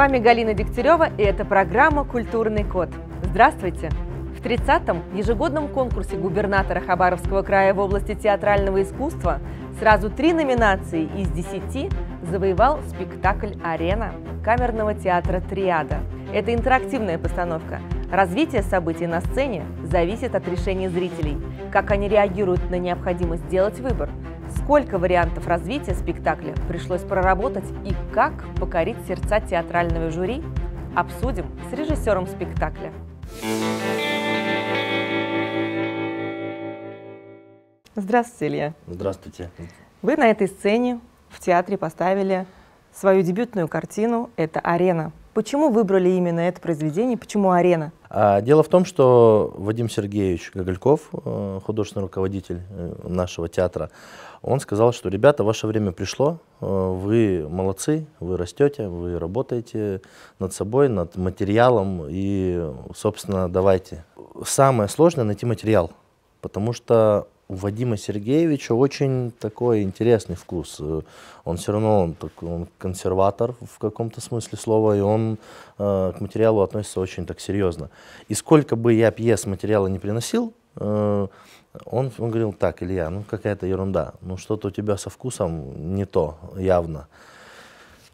вами Галина Дегтярева, и это программа «Культурный код». Здравствуйте! В 30-м ежегодном конкурсе губернатора Хабаровского края в области театрального искусства сразу три номинации из десяти завоевал спектакль «Арена» камерного театра «Триада». Это интерактивная постановка. Развитие событий на сцене зависит от решения зрителей, как они реагируют на необходимость сделать выбор – Сколько вариантов развития спектакля пришлось проработать и как покорить сердца театрального жюри, обсудим с режиссером спектакля. Здравствуйте, Илья. Здравствуйте. Вы на этой сцене в театре поставили свою дебютную картину «Это арена». Почему выбрали именно это произведение? Почему арена? А, дело в том, что Вадим Сергеевич Гогольков, э, художественный руководитель э, нашего театра, он сказал, что ребята, ваше время пришло, э, вы молодцы, вы растете, вы работаете над собой, над материалом и, собственно, давайте. Самое сложное найти материал, потому что у Вадима Сергеевича очень такой интересный вкус. Э, он все равно он, он консерватор в каком-то смысле слова, и он э, к материалу относится очень так серьезно. И сколько бы я пьес материала не приносил, э, он, он говорил, так, Илья, ну какая-то ерунда, ну что-то у тебя со вкусом не то, явно.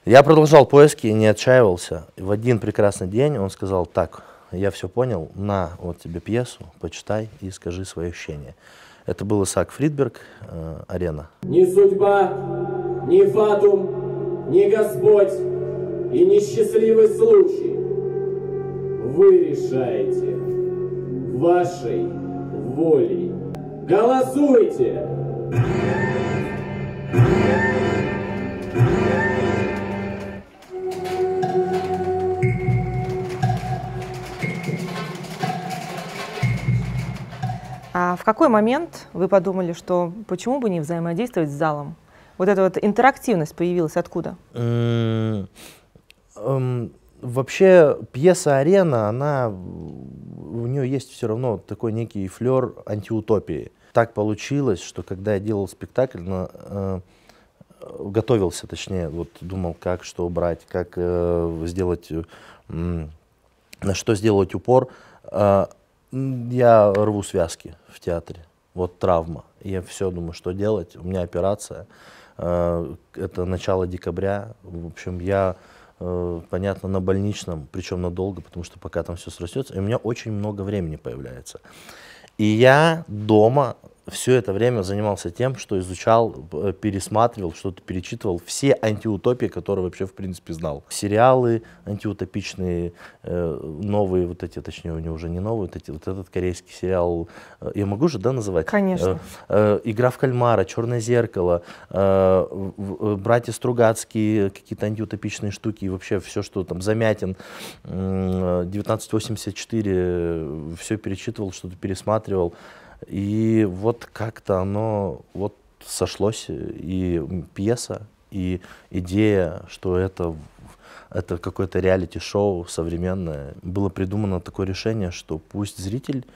Я продолжал поиски и не отчаивался. И в один прекрасный день он сказал, так, я все понял, на, вот тебе пьесу, почитай и скажи свои ощущения. Это был Исаак Фридберг, э, «Арена». «Ни судьба, ни фатум, ни Господь и ни счастливый случай вы решаете вашей волей. Голосуйте! Голосуйте! А в какой момент вы подумали, что почему бы не взаимодействовать с залом? Вот эта вот интерактивность появилась откуда? Э, эм, вообще пьеса «Арена», она, у нее есть все равно такой некий флер антиутопии. Так получилось, что когда я делал спектакль, на, э, готовился, точнее, вот думал, как что убрать, как э, сделать, э, на что сделать упор, э, я рву связки в театре. Вот травма. Я все думаю, что делать. У меня операция. Э, это начало декабря. В общем, я, э, понятно, на больничном, причем надолго, потому что пока там все срастется. И у меня очень много времени появляется. И я дома все это время занимался тем, что изучал, э, пересматривал, что-то перечитывал все антиутопии, которые вообще в принципе знал. Сериалы антиутопичные, э, новые вот эти, точнее, у него уже не новые, вот, эти, вот этот корейский сериал, э, я могу же, да, называть? Конечно. «Игра в кальмара», «Черное зеркало», «Братья Стругацкие», какие-то антиутопичные штуки и вообще все, что там, «Замятин», «1984», все перечитывал, что-то пересматривал. И вот как-то оно вот сошлось, и пьеса, и идея, что это, это какое-то реалити-шоу современное. Было придумано такое решение, что пусть зритель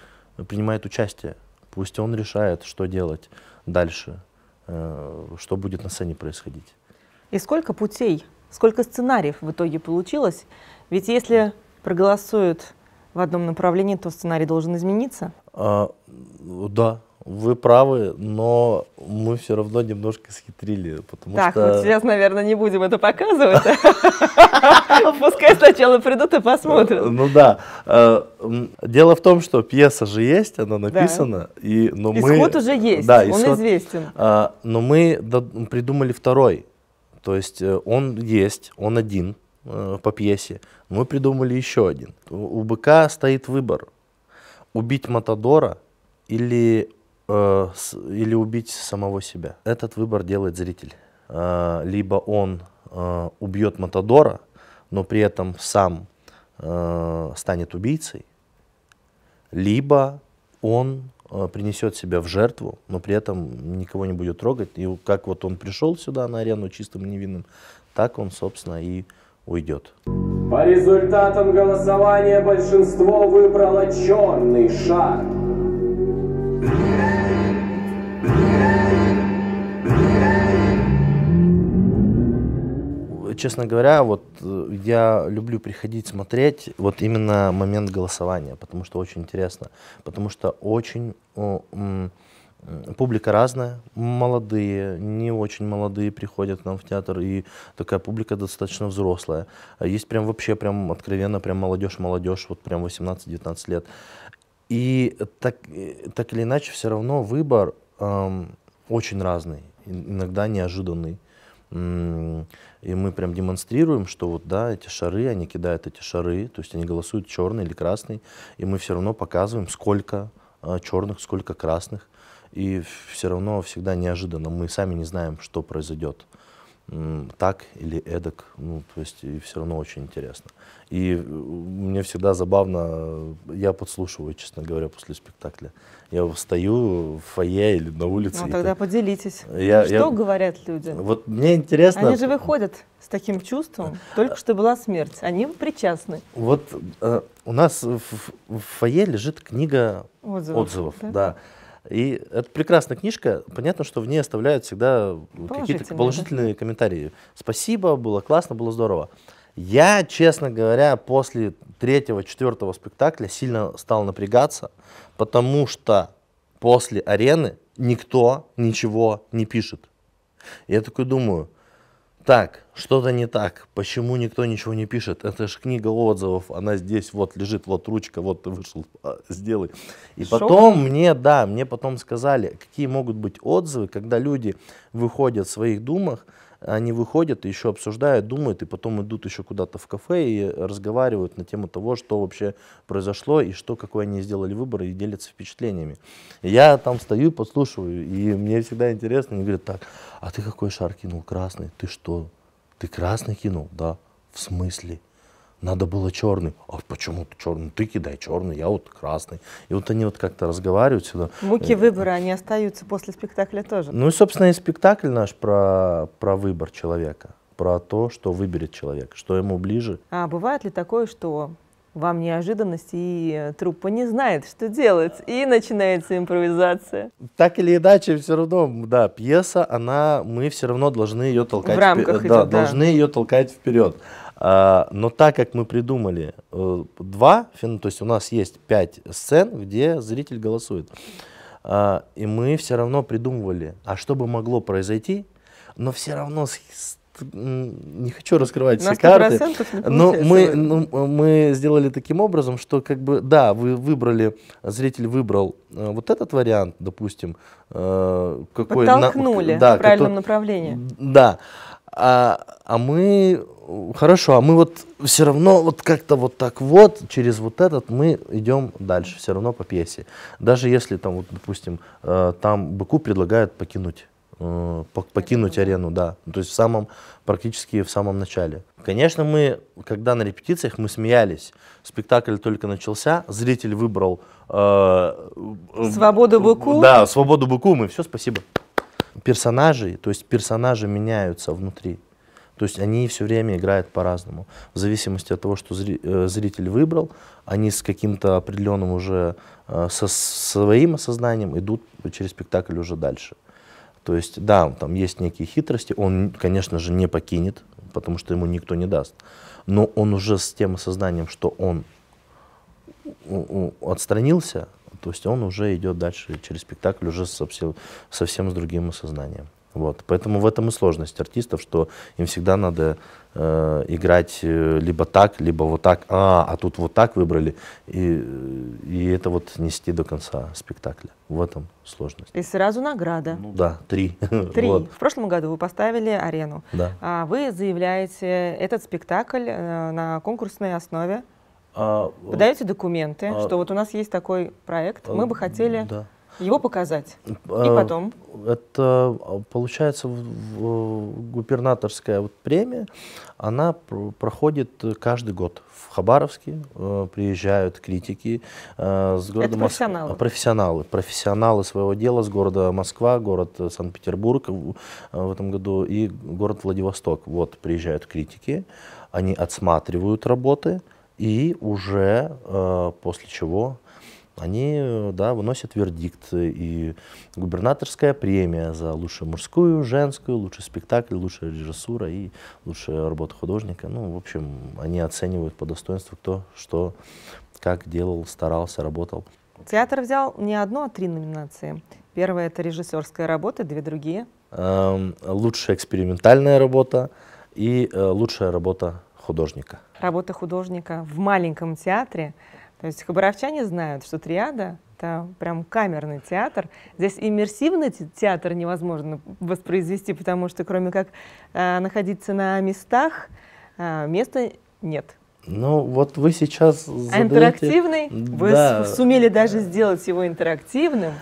принимает участие, пусть он решает, что делать дальше, э, что будет на сцене происходить. И сколько путей, сколько сценариев в итоге получилось? Ведь если проголосуют в одном направлении, то сценарий должен измениться? А, да, вы правы, но мы все равно немножко схитрили, потому так, что... Так, вот сейчас, наверное, не будем это показывать. Пускай сначала придут и посмотрят. Ну да. Э, дело в том, что пьеса же есть, она написана. и но мы Исход уже есть, он известен. Э, но мы придумали второй. То есть э, он есть, он один по пьесе. Мы придумали еще один. У быка стоит выбор. Убить Матадора – или, э, с, или убить самого себя. Этот выбор делает зритель. Э, либо он э, убьет Матадора, но при этом сам э, станет убийцей, либо он э, принесет себя в жертву, но при этом никого не будет трогать. И как вот он пришел сюда на арену чистым и невинным, так он, собственно, и уйдет. По результатам голосования большинство выбрало черный шар. честно говоря, вот э, я люблю приходить смотреть вот именно момент голосования, потому что очень интересно, потому что очень о, м, публика разная, молодые, не очень молодые приходят к нам в театр, и такая публика достаточно взрослая. А есть прям вообще прям откровенно прям молодежь-молодежь, вот прям 18-19 лет. И так, э, так или иначе все равно выбор эм, очень разный, иногда неожиданный. И мы прям демонстрируем, что вот, да, эти шары, они кидают эти шары, то есть они голосуют черный или красный, и мы все равно показываем, сколько а, черных, сколько красных. И все равно всегда неожиданно, мы сами не знаем, что произойдет так или эдак, ну, то есть и все равно очень интересно. И э, мне всегда забавно, э, я подслушиваю, честно говоря, после спектакля. Я встаю в фойе или на улице. Ну, тогда так... поделитесь. Я, ну, что я... говорят люди? Вот мне интересно... Они же выходят с таким чувством, э, только что была смерть. Они причастны. Вот э, у нас в, в фойе лежит книга отзывов, отзывов да? да. И это прекрасная книжка. Понятно, что в ней оставляют всегда какие-то положительные комментарии. Спасибо, было классно, было здорово. Я, честно говоря, после третьего, четвертого спектакля сильно стал напрягаться, потому что после арены никто ничего не пишет. Я такой думаю, так, что-то не так, почему никто ничего не пишет, это же книга отзывов, она здесь вот лежит, вот ручка, вот ты вышел, а, сделай. И Шок. потом мне, да, мне потом сказали, какие могут быть отзывы, когда люди выходят в своих думах, они выходят, еще обсуждают, думают, и потом идут еще куда-то в кафе и разговаривают на тему того, что вообще произошло и что, какой они сделали выбор, и делятся впечатлениями. Я там стою, подслушиваю, и мне всегда интересно, они говорят, так, а ты какой шар кинул? Красный. Ты что? Ты красный кинул? Да. В смысле? надо было черный. А почему ты черный? Ты кидай черный, я вот красный. И вот они вот как-то разговаривают сюда. Муки э, выбора, они остаются после спектакля тоже. Ну и, собственно, и спектакль наш про, про выбор человека, про то, что выберет человек, что ему ближе. А бывает ли такое, что вам неожиданность, и труппа не знает, что делать, и начинается импровизация. Так или иначе, все равно, да, пьеса, она, мы все равно должны ее толкать, в рамках впер... идет, да, да. должны ее толкать вперед. А, но так как мы придумали э, два, фен то есть у нас есть пять сцен, где зритель голосует. А, и мы все равно придумывали, а что бы могло произойти, но все равно не хочу раскрывать все карты, но мы, ну, мы сделали таким образом, что как бы, да, вы выбрали, зритель выбрал э, вот этот вариант, допустим, э, какой... Подтолкнули на, да, в правильном направлении. Да, а, а мы, хорошо, а мы вот все равно вот как-то вот так вот, через вот этот мы идем дальше, все равно по пьесе. Даже если там, вот, допустим, э, там быку предлагают покинуть Э, покинуть арену, да. Ну, то есть в самом, практически в самом начале. Конечно, мы, когда на репетициях, мы смеялись. Спектакль только начался, зритель выбрал... э, э свободу быку? Да, свободу быку, мы все, спасибо. Персонажи, то есть персонажи меняются внутри. То есть они все время играют по-разному. В зависимости от того, что э, зритель выбрал, они с каким-то определенным уже, со своим осознанием идут через спектакль уже дальше. То есть, да, там есть некие хитрости, он, конечно же, не покинет, потому что ему никто не даст. Но он уже с тем осознанием, что он отстранился, то есть он уже идет дальше через спектакль уже совсем, совсем с другим осознанием. Вот. Поэтому в этом и сложность артистов, что им всегда надо э, играть э, либо так, либо вот так, а, а тут вот так выбрали, и, э, и это вот нести до конца спектакля. В этом сложность. И сразу награда. Ну, да, три. Три. Вот. В прошлом году вы поставили арену. Да. А вы заявляете этот спектакль э, на конкурсной основе. А, Подаете документы, а, что вот у нас есть такой проект, а, мы бы хотели... Да его показать. И а, потом? Это а, получается губернаторская вот премия, она проходит каждый год в Хабаровске. Э, приезжают критики э, с города Это профессионалы. Мос... А, профессионалы. Профессионалы своего дела с города Москва, город э, Санкт-Петербург в этом году и город Владивосток. Вот приезжают критики, они отсматривают работы и уже после чего они э, да, выносят вердикт. Э, и губернаторская премия за лучшую мужскую, женскую, лучший спектакль, лучшая режиссура и лучшая работа художника. Ну, в общем, они оценивают по достоинству то что, как делал, старался, работал. Театр взял не одну, а три номинации. Первая – это режиссерская работа, две другие. Эм, лучшая экспериментальная работа и э, лучшая работа художника. Работа художника в маленьком театре – то есть хабаровчане знают, что триада — это прям камерный театр. Здесь иммерсивный театр невозможно воспроизвести, потому что кроме как э, находиться на местах, э, места нет. Ну, вот вы сейчас задаете... Интерактивный? Вы да. сумели даже сделать его интерактивным?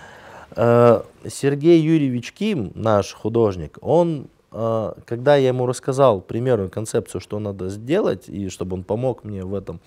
Э, Сергей Юрьевич Ким, наш художник, он, э, когда я ему рассказал примерную концепцию, что надо сделать, и чтобы он помог мне в этом,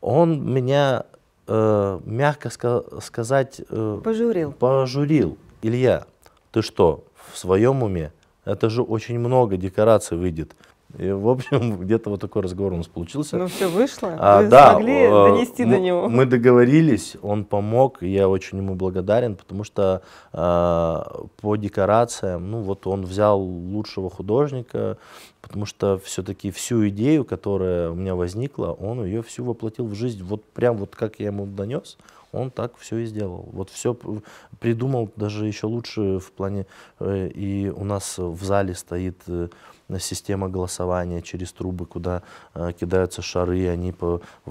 он меня, э, мягко ска- сказать... Э, пожурил. Пожурил. Илья, ты что, в своем уме? Это же очень много декораций выйдет. И, в общем, где-то вот такой разговор у нас получился. Ну, все вышло. А, Вы да, смогли э, донести мы, до него. Мы договорились, он помог, и я очень ему благодарен, потому что а, по декорациям, ну, вот он взял лучшего художника, потому что все-таки всю идею, которая у меня возникла, он ее всю воплотил в жизнь, вот прям вот как я ему донес, он так все и сделал. Вот все придумал даже еще лучше в плане... Э, и у нас в зале стоит э, система голосования через трубы, куда э, кидаются шары, они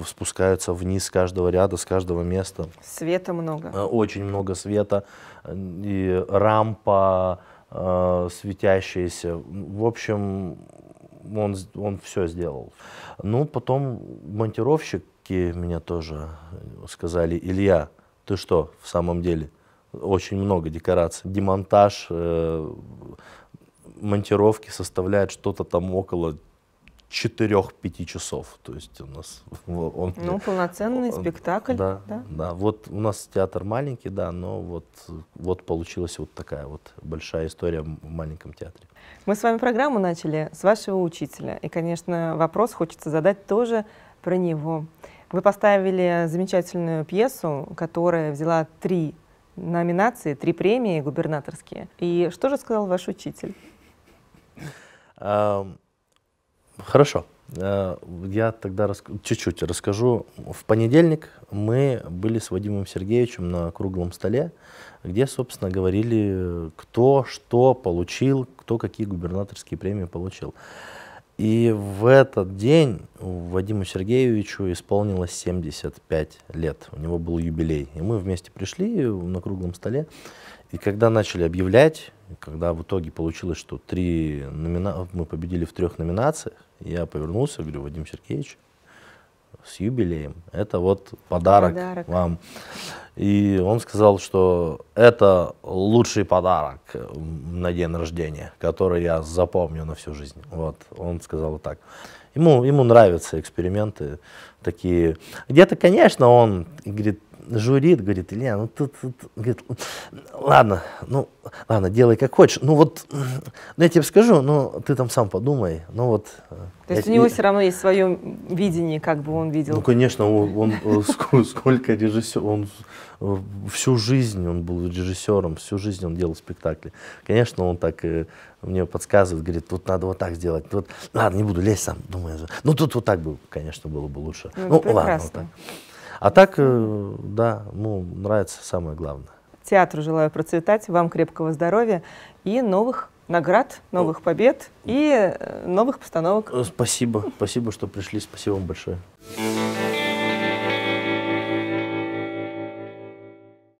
спускаются вниз с каждого ряда, с каждого места. Света много. Очень много света, и рампа светящаяся. В общем, он, он все сделал. Ну, потом монтировщик таки меня тоже э, сказали, Илья, ты что в самом деле? Очень много декораций. Демонтаж, э, монтировки составляет что-то там около 4-5 часов. То есть у нас... Он, ну, полноценный он, спектакль. Да, да, да. Вот у нас театр маленький, да, но вот, вот получилась вот такая вот большая история в маленьком театре. Мы с вами программу начали с вашего учителя. И, конечно, вопрос хочется задать тоже про него. Вы поставили замечательную пьесу, которая взяла три номинации, три премии губернаторские. И что же сказал ваш учитель? Хорошо. Э, я тогда чуть-чуть рас... расскажу. В понедельник мы были с Вадимом Сергеевичем на круглом столе, где, собственно, говорили, кто что получил, кто какие губернаторские премии получил. И в этот день Вадиму Сергеевичу исполнилось 75 лет. У него был юбилей. И мы вместе пришли на круглом столе. И когда начали объявлять, когда в итоге получилось, что три номина... мы победили в трех номинациях, я повернулся и говорю, Вадим Сергеевич, с юбилеем. Это вот подарок, подарок вам. И он сказал, что это лучший подарок на день рождения, который я запомню на всю жизнь. Вот, он сказал так. Ему, ему нравятся эксперименты такие. Где-то, конечно, он говорит, журит, говорит, Илья, ну тут, тут говорит, ладно, ну ладно, делай как хочешь. Ну вот, ну я тебе скажу, ну ты там сам подумай, ну вот. То есть я, у него и... все равно есть свое видение, как бы он видел. Ну конечно, он, э, он сколько режиссер, он всю жизнь он был режиссером, всю жизнь он делал спектакли. Конечно, он так э, мне подсказывает, говорит, тут надо вот так сделать. Вот, ладно, не буду лезть сам, думаю. Ну тут вот так бы, конечно, было бы лучше. Ну, ну ладно, вот так. А так, э, да, ну, нравится самое главное. Театру желаю процветать, вам крепкого здоровья и новых наград, новых побед и э, новых постановок. Э, спасибо, спасибо, что пришли, спасибо вам большое.